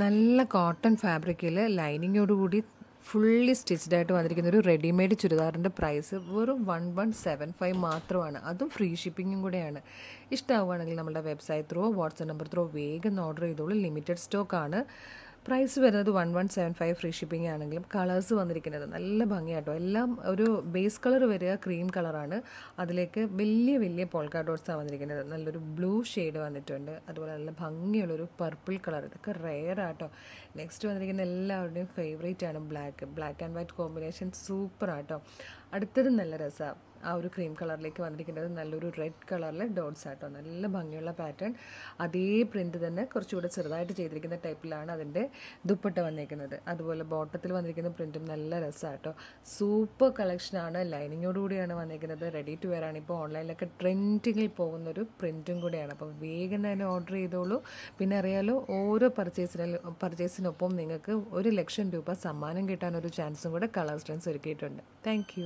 നല്ല കോട്ടൺ ഫാബ്രിക്കിൽ ലൈനിങ്ങോടുകൂടി fully stitched ആയിട്ട് വന്നിരിക്കുന്ന ഒരു റെഡിമെയ്ഡ് ചുരിദാറിൻ്റെ പ്രൈസ് വെറും വൺ വൺ സെവൻ ഫൈവ് മാത്രമാണ് അതും ഫ്രീ ഷിപ്പിങ്ങും കൂടെയാണ് ഇഷ്ടമാവുകയാണെങ്കിൽ നമ്മുടെ website through WhatsApp number through വേഗം ഓർഡർ ചെയ്തോളൂ ലിമിറ്റഡ് സ്റ്റോക്കാണ് പ്രൈസ് വരുന്നത് one one seven five free shipping ആണെങ്കിലും കളേഴ്സ് വന്നിരിക്കുന്നത് നല്ല ഭംഗിയാട്ടോ എല്ലാം ഒരു ബേസ് കളർ വരിക ക്രീം കളറാണ് അതിലേക്ക് വലിയ വലിയ പോൾക്കാ ഡോട്ട്സാണ് വന്നിരിക്കുന്നത് നല്ലൊരു ബ്ലൂ ഷെയ്ഡ് വന്നിട്ടുണ്ട് അതുപോലെ നല്ല ഭംഗിയുള്ളൊരു പർപ്പിൾ കളർ ഇതൊക്കെ ആട്ടോ നെക്സ്റ്റ് വന്നിരിക്കുന്ന എല്ലാവരുടെയും ഫേവറേറ്റ് ആണ് black black and white combination സൂപ്പറാട്ടോ അടുത്തത് നല്ല രസമാണ് ആ ഒരു ക്രീം കളറിലേക്ക് വന്നിരിക്കുന്നത് നല്ലൊരു റെഡ് കളറിലെ ഡോട്ട്സ് ആട്ടോ നല്ല ഭംഗിയുള്ള പാറ്റേൺ അതേ പ്രിൻറ്റ് തന്നെ കുറച്ചുകൂടെ ചെറുതായിട്ട് ചെയ്തിരിക്കുന്ന ടൈപ്പിലാണ് അതിൻ്റെ ദുപ്പട്ട വന്നിരിക്കുന്നത് അതുപോലെ ബോട്ടത്തിൽ വന്നിരിക്കുന്ന പ്രിൻറ്റും നല്ല രസമായിട്ടോ സൂപ്പർ കളക്ഷനാണ് ലൈനിങ്ങോടുകൂടിയാണ് വന്നിരിക്കുന്നത് റെഡി ടു വെയർ ആണ് ഇപ്പോൾ ഓൺലൈനിലൊക്കെ ട്രെൻഡിങ്ങിൽ പോകുന്ന ഒരു പ്രിൻറ്റും കൂടിയാണ് അപ്പോൾ വേഗം തന്നെ ഓർഡർ ചെയ്തോളൂ പിന്നെ അറിയാലോ ഓരോ പർച്ചേസിന് പർച്ചേസിനൊപ്പം നിങ്ങൾക്ക് ഒരു ലക്ഷം രൂപ സമ്മാനം കിട്ടാനൊരു ചാൻസും കൂടെ കളർ സ്റ്റൻസ് ഒരുക്കിയിട്ടുണ്ട് താങ്ക്